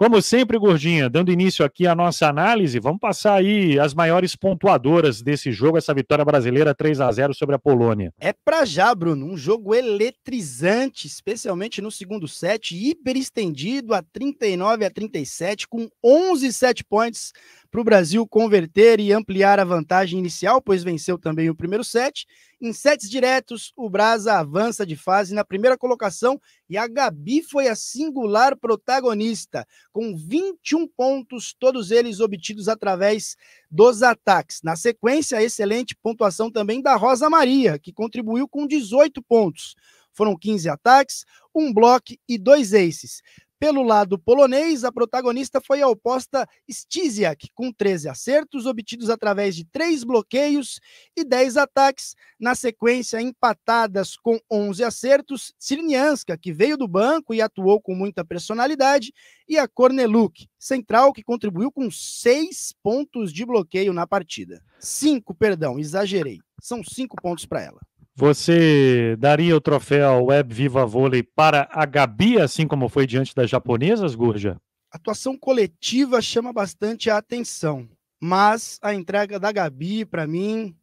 Como sempre, Gordinha, dando início aqui à nossa análise, vamos passar aí as maiores pontuadoras desse jogo, essa vitória brasileira 3 a 0 sobre a Polônia. É pra já, Bruno, um jogo eletrizante, especialmente no segundo set, hiper estendido a 39 a 37, com 11 set points para o Brasil converter e ampliar a vantagem inicial, pois venceu também o primeiro set em sets diretos, o Brasa avança de fase na primeira colocação e a Gabi foi a singular protagonista, com 21 pontos, todos eles obtidos através dos ataques. Na sequência, excelente pontuação também da Rosa Maria, que contribuiu com 18 pontos. Foram 15 ataques, um bloco e dois aces. Pelo lado polonês, a protagonista foi a oposta Stisiak, com 13 acertos obtidos através de três bloqueios e 10 ataques. Na sequência, empatadas com 11 acertos, Sirnianska, que veio do banco e atuou com muita personalidade, e a Corneluk, central, que contribuiu com seis pontos de bloqueio na partida. Cinco, perdão, exagerei. São cinco pontos para ela. Você daria o troféu Web Viva Vôlei para a Gabi, assim como foi diante das japonesas, Gurja? A atuação coletiva chama bastante a atenção, mas a entrega da Gabi, para mim,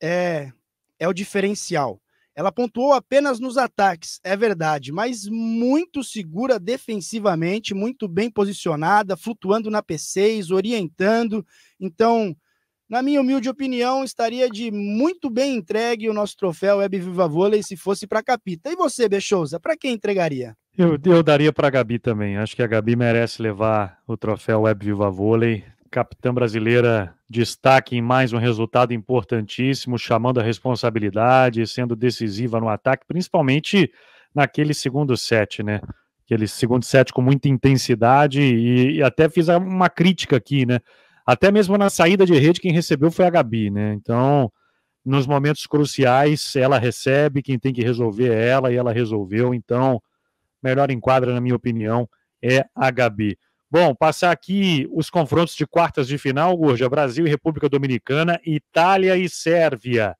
é, é o diferencial. Ela pontuou apenas nos ataques, é verdade, mas muito segura defensivamente, muito bem posicionada, flutuando na P6, orientando. Então, na minha humilde opinião, estaria de muito bem entregue o nosso troféu Web Viva Vôlei se fosse para Capita. E você, Bechouza, para quem entregaria? Eu, eu daria para a Gabi também. Acho que a Gabi merece levar o troféu Web Viva Vôlei. Capitã brasileira, destaque em mais um resultado importantíssimo, chamando a responsabilidade, sendo decisiva no ataque, principalmente naquele segundo set, né? Aquele segundo set com muita intensidade e, e até fiz uma crítica aqui, né? Até mesmo na saída de rede, quem recebeu foi a Gabi, né? Então, nos momentos cruciais, ela recebe, quem tem que resolver é ela e ela resolveu. Então, melhor enquadra, na minha opinião, é a Gabi. Bom, passar aqui os confrontos de quartas de final, Gurja, Brasil e República Dominicana, Itália e Sérvia,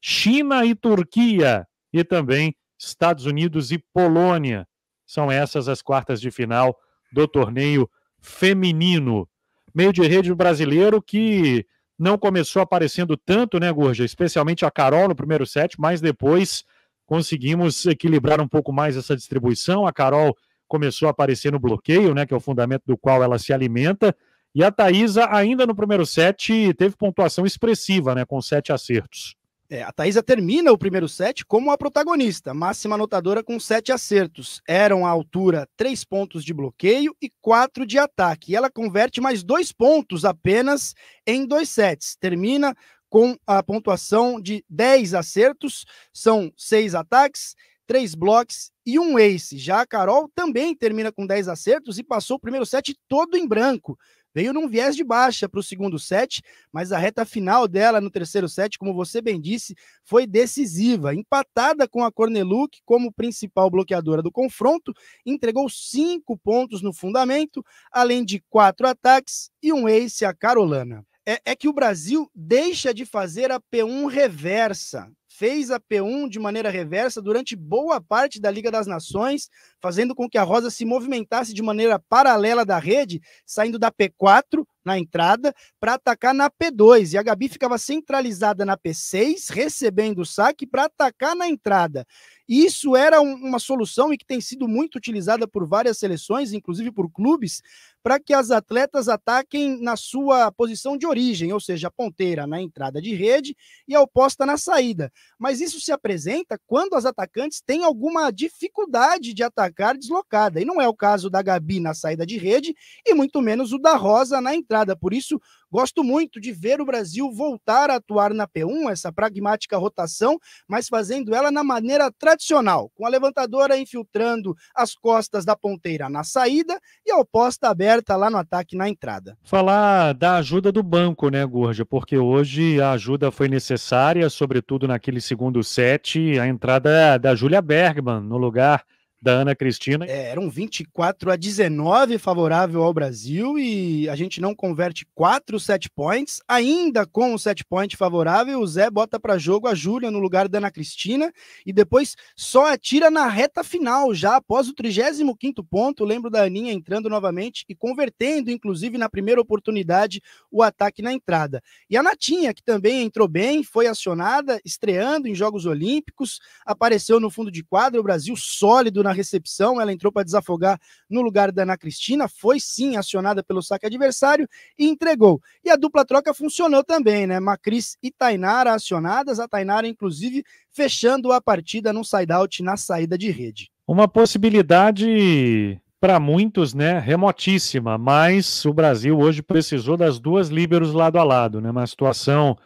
China e Turquia, e também Estados Unidos e Polônia. São essas as quartas de final do torneio feminino meio de rede brasileiro que não começou aparecendo tanto, né, Gurja? Especialmente a Carol no primeiro set, mas depois conseguimos equilibrar um pouco mais essa distribuição. A Carol começou a aparecer no bloqueio, né, que é o fundamento do qual ela se alimenta. E a Thaisa, ainda no primeiro set, teve pontuação expressiva, né, com sete acertos. É, a Thaisa termina o primeiro set como a protagonista, máxima anotadora com sete acertos. Eram à altura três pontos de bloqueio e quatro de ataque. E ela converte mais dois pontos apenas em dois sets. Termina com a pontuação de dez acertos, são seis ataques, três blocos e um ace. Já a Carol também termina com dez acertos e passou o primeiro set todo em branco. Veio num viés de baixa para o segundo set, mas a reta final dela no terceiro set, como você bem disse, foi decisiva. Empatada com a Corneluc como principal bloqueadora do confronto, entregou cinco pontos no fundamento, além de quatro ataques e um ace à Carolana. É, é que o Brasil deixa de fazer a P1 reversa fez a P1 de maneira reversa durante boa parte da Liga das Nações, fazendo com que a Rosa se movimentasse de maneira paralela da rede, saindo da P4 na entrada para atacar na P2. E a Gabi ficava centralizada na P6, recebendo o saque para atacar na entrada. Isso era um, uma solução e que tem sido muito utilizada por várias seleções, inclusive por clubes, para que as atletas ataquem na sua posição de origem, ou seja, a ponteira na entrada de rede e a oposta na saída. Mas isso se apresenta quando as atacantes têm alguma dificuldade de atacar deslocada. E não é o caso da Gabi na saída de rede e muito menos o da Rosa na entrada. Por isso, gosto muito de ver o Brasil voltar a atuar na P1, essa pragmática rotação, mas fazendo ela na maneira tradicional, com a levantadora infiltrando as costas da ponteira na saída e a oposta aberta lá no ataque na entrada. Falar da ajuda do banco, né, Gurja? Porque hoje a ajuda foi necessária, sobretudo naquele segundo set, a entrada da Júlia Bergman no lugar da Ana Cristina. É, eram 24 a 19 favorável ao Brasil e a gente não converte quatro set points. Ainda com o set point favorável, o Zé bota para jogo a Júlia no lugar da Ana Cristina e depois só atira na reta final, já após o 35 ponto. Lembro da Aninha entrando novamente e convertendo, inclusive na primeira oportunidade, o ataque na entrada. E a Natinha, que também entrou bem, foi acionada, estreando em Jogos Olímpicos, apareceu no fundo de quadra, o Brasil sólido na recepção, ela entrou para desafogar no lugar da Ana Cristina, foi sim acionada pelo saque adversário e entregou. E a dupla troca funcionou também, né? Macris e Tainara acionadas, a Tainara, inclusive, fechando a partida no side-out na saída de rede. Uma possibilidade para muitos, né, remotíssima, mas o Brasil hoje precisou das duas líberos lado a lado, né? Uma situação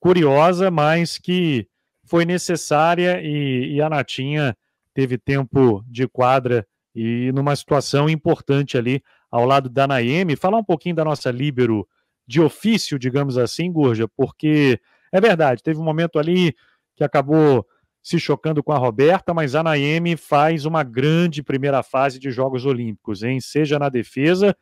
curiosa, mas que foi necessária e, e a Natinha teve tempo de quadra e numa situação importante ali ao lado da Naime. Falar um pouquinho da nossa líbero de ofício, digamos assim, Gurja, porque é verdade, teve um momento ali que acabou se chocando com a Roberta, mas a Naime faz uma grande primeira fase de Jogos Olímpicos, hein? Seja na defesa,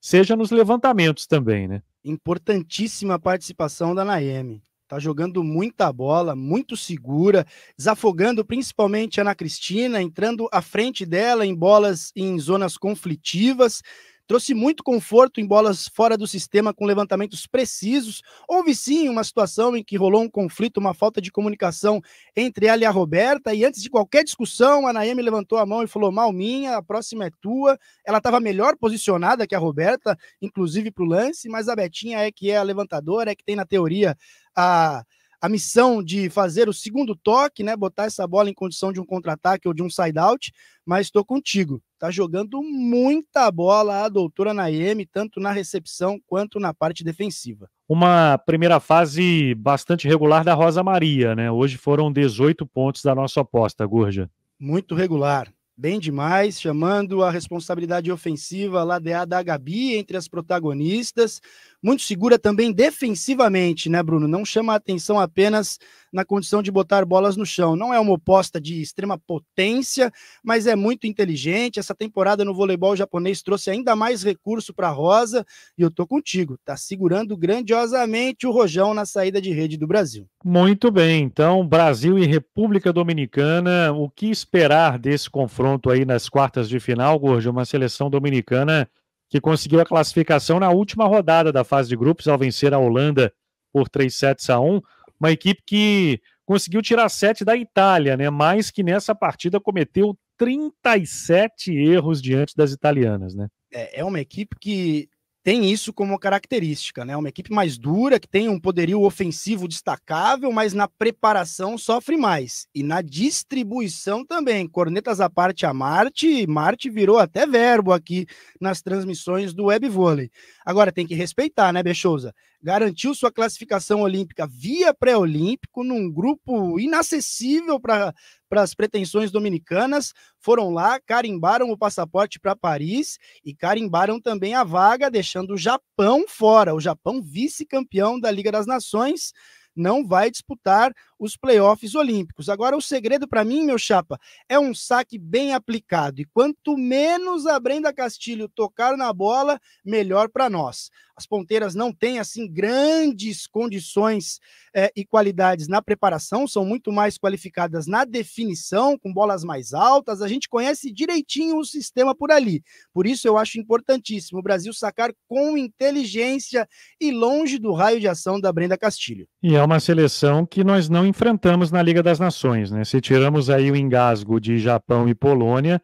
seja nos levantamentos também, né? Importantíssima participação da Naime. Tá jogando muita bola, muito segura, desafogando principalmente a Ana Cristina, entrando à frente dela em bolas em zonas conflitivas. Trouxe muito conforto em bolas fora do sistema com levantamentos precisos. Houve sim uma situação em que rolou um conflito, uma falta de comunicação entre ela e a Roberta. E antes de qualquer discussão, a Naemi levantou a mão e falou: Mal minha, a próxima é tua. Ela estava melhor posicionada que a Roberta, inclusive para o lance, mas a Betinha é que é a levantadora, é que tem na teoria a, a missão de fazer o segundo toque, né? Botar essa bola em condição de um contra-ataque ou de um side-out, mas estou contigo. Tá jogando muita bola a doutora Naemi, tanto na recepção quanto na parte defensiva. Uma primeira fase bastante regular da Rosa Maria, né? Hoje foram 18 pontos da nossa aposta, Gurja. Muito regular bem demais, chamando a responsabilidade ofensiva ladeada a Gabi entre as protagonistas, muito segura também defensivamente, né, Bruno? Não chama a atenção apenas na condição de botar bolas no chão. Não é uma oposta de extrema potência, mas é muito inteligente. Essa temporada no voleibol japonês trouxe ainda mais recurso para Rosa e eu tô contigo. Tá segurando grandiosamente o rojão na saída de rede do Brasil. Muito bem. Então, Brasil e República Dominicana, o que esperar desse confronto? confronto aí nas quartas de final, Gorge, uma seleção dominicana que conseguiu a classificação na última rodada da fase de grupos ao vencer a Holanda por 3 sets a 1, uma equipe que conseguiu tirar 7 da Itália, né? Mas que nessa partida cometeu 37 erros diante das italianas, né? é, é uma equipe que tem isso como característica, né? Uma equipe mais dura, que tem um poderio ofensivo destacável, mas na preparação sofre mais. E na distribuição também. Cornetas à parte a Marte, Marte virou até verbo aqui nas transmissões do Web Vôlei. Agora tem que respeitar, né, Bechouza? Garantiu sua classificação olímpica via pré-olímpico, num grupo inacessível para as pretensões dominicanas. Foram lá, carimbaram o passaporte para Paris e carimbaram também a vaga, deixando o Japão fora, o Japão vice-campeão da Liga das Nações não vai disputar os playoffs olímpicos. Agora, o segredo para mim, meu chapa, é um saque bem aplicado. E quanto menos a Brenda Castilho tocar na bola, melhor para nós. As ponteiras não têm, assim, grandes condições eh, e qualidades na preparação, são muito mais qualificadas na definição, com bolas mais altas. A gente conhece direitinho o sistema por ali. Por isso, eu acho importantíssimo o Brasil sacar com inteligência e longe do raio de ação da Brenda Castilho. E é uma seleção que nós não enfrentamos na Liga das Nações, né? Se tiramos aí o engasgo de Japão e Polônia,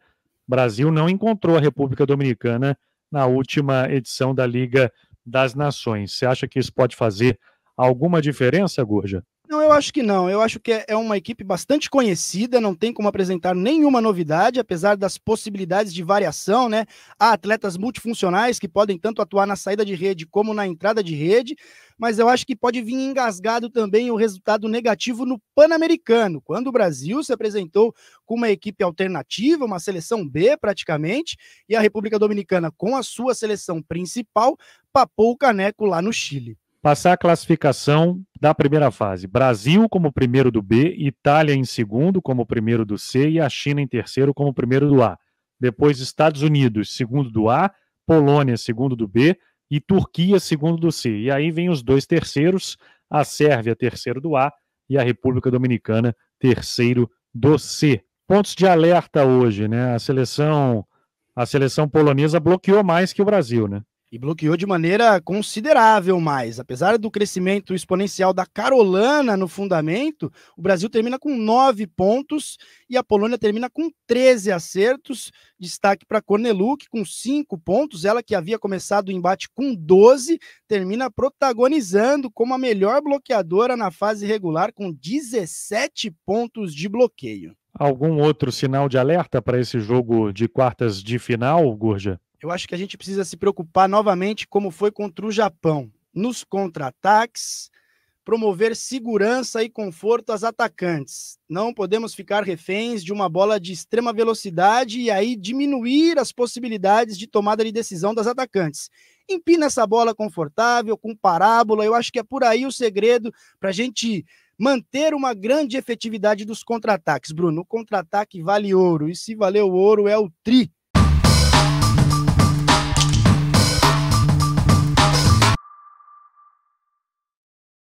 Brasil não encontrou a República Dominicana na última edição da Liga das Nações. Você acha que isso pode fazer alguma diferença, Gurja? Não, eu acho que não. Eu acho que é, é uma equipe bastante conhecida, não tem como apresentar nenhuma novidade, apesar das possibilidades de variação, né? Há atletas multifuncionais que podem tanto atuar na saída de rede como na entrada de rede, mas eu acho que pode vir engasgado também o resultado negativo no Pan-Americano, quando o Brasil se apresentou com uma equipe alternativa, uma seleção B praticamente, e a República Dominicana, com a sua seleção principal, papou o caneco lá no Chile. Passar a classificação da primeira fase: Brasil como primeiro do B, Itália em segundo como primeiro do C e a China em terceiro como primeiro do A. Depois, Estados Unidos, segundo do A, Polônia, segundo do B e Turquia, segundo do C. E aí vem os dois terceiros: a Sérvia, terceiro do A e a República Dominicana, terceiro do C. Pontos de alerta hoje, né? A seleção, a seleção polonesa bloqueou mais que o Brasil, né? e bloqueou de maneira considerável mais. Apesar do crescimento exponencial da Carolana no fundamento, o Brasil termina com nove pontos e a Polônia termina com 13 acertos. Destaque para Corneluk com cinco pontos. Ela que havia começado o embate com 12, termina protagonizando como a melhor bloqueadora na fase regular com 17 pontos de bloqueio. Algum outro sinal de alerta para esse jogo de quartas de final, Gurja? eu acho que a gente precisa se preocupar novamente, como foi contra o Japão, nos contra-ataques, promover segurança e conforto às atacantes. Não podemos ficar reféns de uma bola de extrema velocidade e aí diminuir as possibilidades de tomada de decisão das atacantes. Empina essa bola confortável, com parábola, eu acho que é por aí o segredo para a gente manter uma grande efetividade dos contra-ataques. Bruno, o contra-ataque vale ouro, e se valeu ouro é o tri